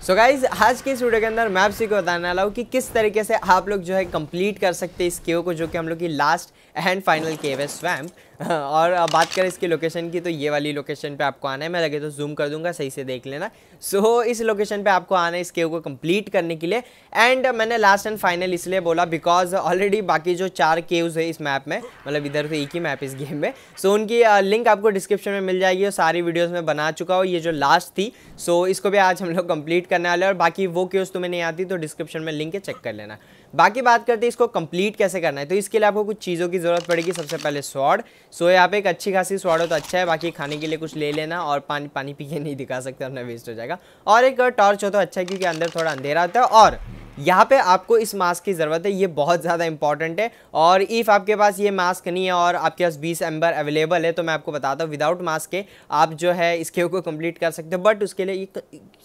सो so guys आज के इस वीडियो के अंदर मैं आपसे को बताने वाला हूँ कि किस तरीके से आप लोग जो है कंप्लीट कर सकते हैं इस केव को जो कि हम लोग की लास्ट एंड फाइनल केव है स्वैम और बात करें इसकी लोकेशन की तो ये वाली लोकेशन पे आपको आना है मैं लगे तो जूम कर दूंगा सही से देख लेना सो so, इस लोकेशन पे आपको आना है इस केव को कंप्लीट करने के लिए एंड मैंने लास्ट एंड फाइनल इसलिए बोला बिकॉज ऑलरेडी बाकी जो चार केव्स है इस मैप में मतलब इधर तो एक ही मैप इस गेम में सो so, उनकी लिंक आपको डिस्क्रिप्शन में मिल जाएगी और सारी वीडियोज़ में बना चुका हूँ ये जो लास्ट थी सो so, इसको भी आज हम लोग कम्प्लीट करने वाले और बाकी वो क्योज तुम्हें नहीं आती तो डिस्क्रिप्शन में लिंक है चेक कर लेना बाकी बात करते हैं इसको कंप्लीट कैसे करना है तो इसके लिए आपको कुछ चीज़ों की ज़रूरत पड़ेगी सबसे पहले स्वाड सो यहाँ पे एक अच्छी खासी स्वाड हो तो अच्छा है बाकी खाने के लिए कुछ ले लेना और पानी पानी पी के नहीं दिखा सकते अपना वेस्ट हो जाएगा और एक टॉर्च हो तो अच्छा है क्योंकि अंदर थोड़ा अंधेरा होता है और यहाँ पे आपको इस मास्क की ज़रूरत है ये बहुत ज़्यादा इंपॉर्टेंट है और इफ़ आपके पास ये मास्क नहीं है और आपके पास बीस एम्बर अवेलेबल है तो मैं आपको बताता हूँ विदाउट मास्क के आप जो है इसके को कंप्लीट कर सकते हो बट उसके लिए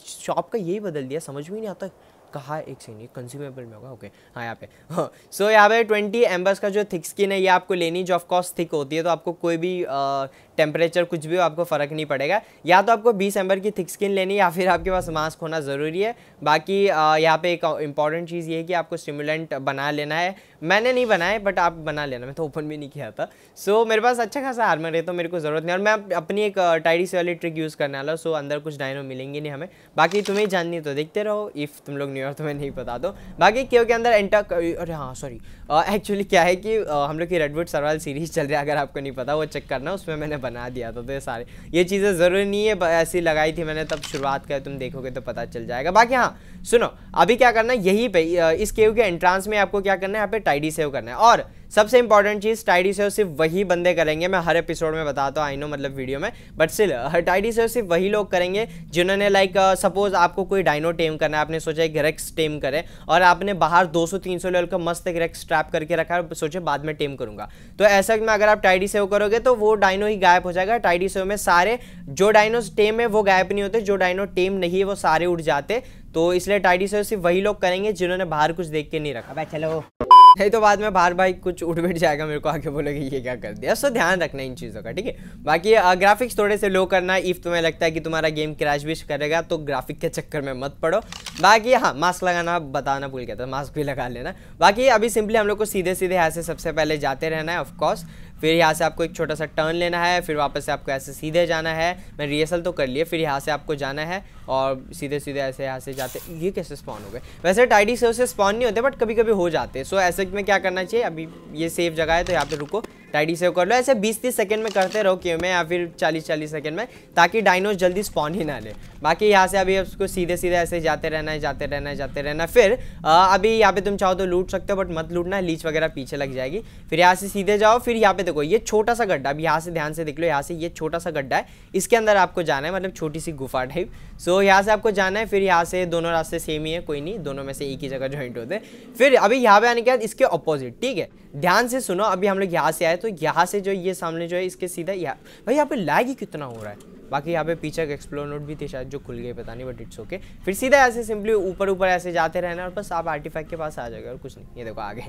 शॉप का यही बदल दिया समझ में नहीं आता कहा एक सेकंड ये कंज्यूमेबल में होगा ओके हाँ यहाँ पे सो यहाँ पे ट्वेंटी एम्बर्स का जो थिक स्किन है ये आपको लेनी जो ऑफकोर्स थिक होती है तो आपको कोई भी टेम्परेचर कुछ भी हो आपको फ़र्क नहीं पड़ेगा या तो आपको बीस एम्बर की थिक स्किन लेनी या फिर आपके पास मास्क होना ज़रूरी है बाकी यहाँ पे एक इंपॉर्टेंट चीज़ ये है कि आपको स्टिमुलेंट बना लेना है मैंने नहीं बनाए बट आप बना लेना मैं तो ओपन भी नहीं किया था सो so, मेरे पास अच्छा खासा आर्मर है तो मेरे को ज़रूरत नहीं और मैं अपनी एक टाइडी से वाली ट्रिक यूज़ करने वाला सो अंदर कुछ डायनो मिलेंगे नहीं हमें बाकी तुम्हें जाननी तो देखते रहो इफ़ तुम लोग न्यूयॉर्क में तुम्हें नहीं बता दो बाकी क्योंकि के अंदर एंटर अरे हाँ सॉरी एक्चुअली क्या है कि हम लोग की रेडवुड सरवाल सीरीज चल रही है अगर आपको नहीं पता वो चेक करना उसमें मैंने बना दिया था तो ये सारे ये चीज़ें ज़रूरी नहीं है ऐसी लगाई थी मैंने तब शुरुआत कर तुम देखोगे तो पता चल जाएगा बाकी हाँ सुनो अभी क्या करना यही पे इस केव के एंट्रांस में आपको क्या करना है यहाँ पे टाइडी सेव करना है और सबसे इंपॉर्टेंट चीज़ टाइडी सेव सिर्फ वही बंदे करेंगे मैं हर एपिसोड में बताता हूँ आई नो मतलब वीडियो में बट स्टिल टाइडी सेव सिर्फ वही लोग करेंगे जिन्होंने लाइक सपोज uh, आपको कोई डायनो टेम करना है आपने सोचा एक रेक्स टेम करें और आपने बाहर 200-300 लेवल का मस्त एक रेक्स ट्रैप करके रखा है सोचे बाद में टेम करूंगा तो ऐसा में अगर आप टाइडी सेव करोगे तो वो डायनो ही गायब हो जाएगा टाइडी सेव में सारे जो डायनो टेम है वो गायब नहीं होते जो डायनो टेम नहीं है वो सारे उठ जाते तो इसलिए टाइडी सेव सिर्फ वही लोग करेंगे जिन्होंने बाहर कुछ देख के नहीं रखा भाई चलो नहीं तो बाद में बाहर भाई कुछ उठ बैठ जाएगा मेरे को आगे बोलेगा ये क्या कर दिया सो ध्यान रखना इन चीज़ों का ठीक है बाकी ग्राफिक्स थोड़े से लो करना इफ़ तुम्हें लगता है कि तुम्हारा गेम क्रैश भी करेगा तो ग्राफिक के चक्कर में मत पड़ो बाकी हाँ मास्क लगाना बताना भूल गया था मास्क भी लगा लेना बाकी अभी सिंपली हम लोग को सीधे सीधे यहाँ से सबसे पहले जाते रहना है ऑफकोर्स फिर यहाँ से आपको एक छोटा सा टर्न लेना है फिर वापस से आपको ऐसे सीधे जाना है मैं रिहर्सल तो कर लिया फिर यहाँ से आपको जाना है और सीधे सीधे ऐसे यहाँ से जाते ये कैसे स्पॉन हो गए वैसे टाइडी से उसे स्पॉन नहीं होते बट कभी कभी हो जाते सो ऐसे में क्या करना चाहिए अभी ये सेफ जगह है तो यहाँ पर रुको टाइडी सेव कर लो ऐसे 20-30 सेकंड में करते रहो क्यों में या फिर 40-40 सेकंड में ताकि डाइनोज जल्दी स्पॉन ही ना ले बाकी यहाँ से अभी उसको सीधे सीधे ऐसे जाते रहना है जाते रहना है जाते रहना फिर अभी यहाँ पे तुम चाहो तो लूट सकते हो बट मत लूटना लीच वगैरह पीछे लग जाएगी फिर यहाँ से सीधे जाओ फिर यहाँ पे देखो ये छोटा सा गड्ढा अभी यहाँ से ध्यान से देख लो यहाँ से ये छोटा सा गड्ढा है इसके अंदर आपको जाना है मतलब छोटी सी गुफा टाइप सो यहाँ से आपको जाना है फिर यहाँ से दोनों रास्ते सेम ही है कोई नहीं दोनों में से एक ही जगह ज्वाइंट होते फिर अभी यहाँ पे आने के बाद इसके अपोजिट ठीक है ध्यान से सुनो अभी हम लोग यहाँ से आए तो तो यहाँ से जो ये सामने जो है इसके सीधा यहाँ भाई यहाँ पे लैग ही कितना हो रहा है बाकी यहाँ पे पीछे एक्सप्लोर नोट भी थे शायद जो खुल गए पता नहीं बट इट्स ओके फिर सीधा ऐसे सिंपली ऊपर ऊपर ऐसे जाते रहना और बस आप आर्टिफैक्ट के पास आ जाएगा और कुछ नहीं ये देखो आगे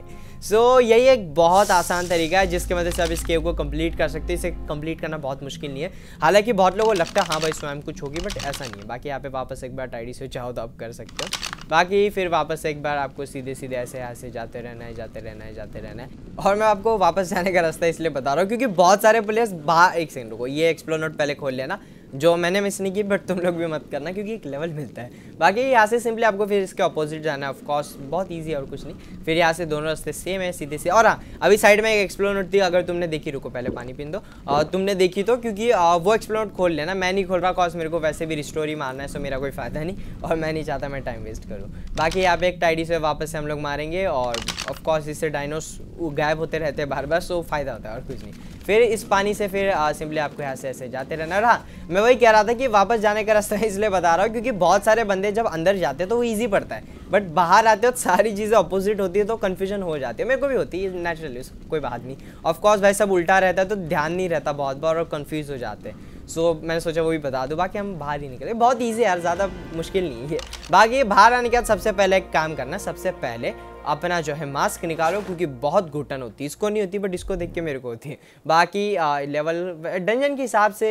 सो so, यही एक बहुत आसान तरीका है जिसके मदद से आप इस केव को कंप्लीट कर सकते हैं इसे कंप्लीट करना बहुत मुश्किल नहीं है हालांकि बहुत लोगों को लगता है हाँ भाई स्वयं कुछ होगी बट ऐसा नहीं है बाकी यहाँ पे वापस एक बार टाइडी से चाहो तो आप कर सकते हो बाकी फिर वापस एक बार आपको सीधे सीधे ऐसे ऐसे जाते रहना है जाते रहना है जाते रहना है और मैं आपको वापस जाने का रास्ता इसलिए बता रहा हूँ क्योंकि बहुत सारे प्लेयर्स बाहर एक सेकंड रुको ये नोट पहले खोल लेना जो मैंने मिस नहीं की बट तुम लोग भी मत करना क्योंकि एक लेवल मिलता है बाकी यहाँ से सिंपली आपको फिर इसके अपोजिट जाना है ऑफकोर्स बहुत ईजी है और कुछ नहीं फिर यहाँ से दोनों रास्ते सेम है सीधे से और हाँ अभी साइड में एक एक्सप्लोर थी अगर तुमने देखी रुको पहले पानी पीन दो और तुमने देखी तो क्योंकि वो एक्सप्लोर खोल लेना मैं नहीं खोल रहा कॉज मेरे को वैसे भी रिस्टोरी मारना है सो मेरा कोई फ़ायदा नहीं और मैं नहीं चाहता मैं टाइम वेस्ट करूँ बाकी यहाँ पे एक टाइडी से वापस से हम लोग मारेंगे और ऑफकोर्स इससे डायनोस गायब होते रहते हैं बार बार सो फ़ायदा होता है और कुछ नहीं फिर इस पानी से फिर सिंपली आपको यहाँ से ऐसे जाते रहना रहा मैं वही कह रहा था कि वापस जाने का रास्ता इसलिए बता रहा हूँ क्योंकि बहुत सारे बंदे जब अंदर जाते हैं तो वो ईजी पड़ता है बट बाहर आते हो तो सारी चीज़ें अपोजिट होती है तो कन्फ्यूजन हो जाती है मेरे को भी होती है नेचुरली कोई बात नहीं ऑफकोर्स भाई सब उल्टा रहता है तो ध्यान नहीं रहता बहुत बार और कन्फ्यूज़ हो जाते हैं सो so, मैंने सोचा वो भी बता दूँ बाकी हम बाहर ही निकले बहुत ईजी यार ज़्यादा मुश्किल नहीं है बाकी बाहर आने के बाद सबसे पहले एक काम करना सबसे पहले अपना जो है मास्क निकालो क्योंकि बहुत घुटन होती है इसको नहीं होती बट इसको देख के मेरे को होती है बाकी आ, लेवल डंजन के हिसाब से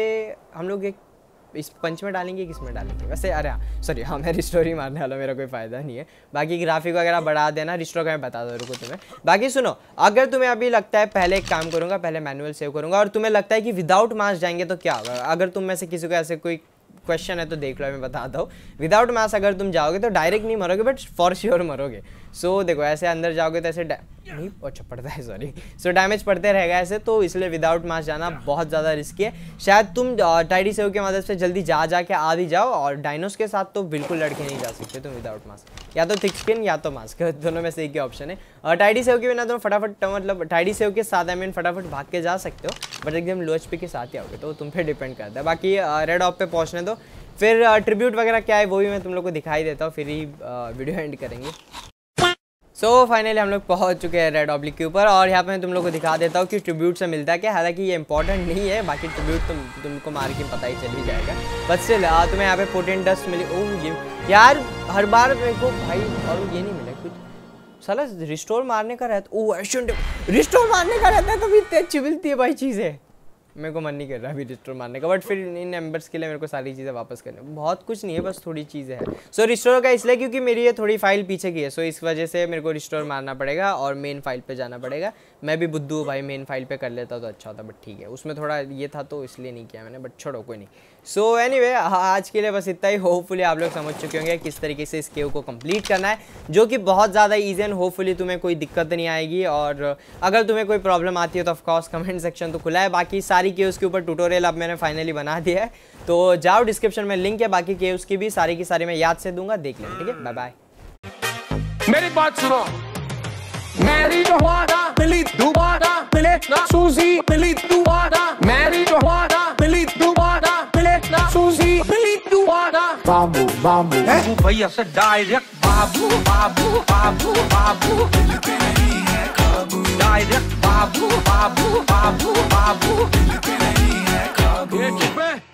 हम लोग एक इस पंच में डालेंगे किस में डालेंगे वैसे अरे हाँ सॉरी हाँ मैं रिस्टोर ही मारने वाला मेरा कोई फ़ायदा नहीं है बाकी ग्राफिक वगैरह बढ़ा देना रिस्टोर का मैं बता दो रुको तुम्हें बाकी सुनो अगर तुम्हें अभी लगता है पहले एक काम करूँगा पहले मैनुअल सेव करूँगा और तुम्हें लगता है कि विदाउट मास्क जाएंगे तो क्या होगा अगर तुम में से किसी को ऐसे कोई क्वेश्चन है तो देख लो मैं बताता हूँ विदाउट मास अगर तुम जाओगे तो डायरेक्ट नहीं मरोगे बट फॉर श्योर मरोगे सो so, देखो ऐसे अंदर जाओगे तो ऐसे नहीं अच्छा पड़ता है सॉरी सो डैमेज पड़ते रहेगा ऐसे तो इसलिए विदाउट मास्क जाना बहुत ज़्यादा रिस्की है शायद तुम टाइडी सेव की मदद से जल्दी जा जा के आ भी जाओ और डायनोस के साथ तो बिल्कुल लड़के नहीं जा सकते तुम विदाउट मास्क या तो थिक स्किन या तो मास्क दोनों में से एक ही ऑप्शन है और टाइडी सेव के बिना तुम फटाफट तो मतलब टाइडी सेव के साथ आई मीन फटाफट भाग के जा सकते हो बट एकदम लो एच के साथ ही आओगे तो तुम पे डिपेंड करता है बाकी रेड ऑफ पे पहुँचने दो फिर ट्रिब्यूट वगैरह क्या है वो भी मैं तुम लोग को दिखाई देता हूँ फिर ही वीडियो एंड करेंगे सो so, फाइनली हम लोग पहुंच चुके हैं रेड ऑब्लिक के ऊपर और यहाँ पे मैं तुम लोग को दिखा देता हूँ कि ट्रिब्यूट से मिलता है क्या हालांकि ये इंपॉर्टेंट नहीं है बाकी ट्रिब्यूट तुम तुमको मार के पता ही चल ही जाएगा बट स्टिल तुम्हें यहाँ पे प्रोटीन डस्ट मिली ओ ये यार हर बार मेरे को भाई और ये नहीं मिला कुछ सला रिस्टोर मारने का रहता ओ रिस्टोर मारने का रहता है तो भी अच्छी मिलती है भाई चीज़ें मेरे को मन नहीं कर रहा अभी रिस्टोर मारने का बट फिर इन नंबर्स के लिए मेरे को सारी चीज़ें वापस करने बहुत कुछ नहीं है बस थोड़ी चीज़ें हैं सो so, रिस्टोर का इसलिए क्योंकि मेरी ये थोड़ी फाइल पीछे की है सो so, इस वजह से मेरे को रिस्टोर मारना पड़ेगा और मेन फाइल पे जाना पड़ेगा मैं भी बुद्धू भाई मेन फाइल पर कर लेता तो अच्छा होता बट ठीक है उसमें थोड़ा ये था तो इसलिए नहीं किया मैंने बट छोड़ो कोई नहीं सो so एनीवे anyway, आज के लिए बस इतना ही होपफुली आप लोग समझ चुके होंगे किस तरीके से इस केव को कंप्लीट करना है जो कि बहुत ज़्यादा ईजी एंड होपफुली तुम्हें कोई दिक्कत नहीं आएगी और अगर तुम्हें कोई प्रॉब्लम आती है तो ऑफकोर्स कमेंट सेक्शन तो खुला है बाकी सारी केव्स के ऊपर ट्यूटोरियल अब मैंने फाइनली बना दिया है तो जाओ डिस्क्रिप्शन में लिंक है बाकी केव्स की भी सारी की सारी मैं याद से दूंगा देख लें ठीक है बाय बाय मेरी बात सुनो मेरी जो मिली दुबारा मिले ना सूजी मिली दुबारा मेरी जो बाबू बाबू भैया से डायरेक्ट बाबू बाबू बाबू बाबू डायरेक्ट बाबू बाबू बाबू बाबू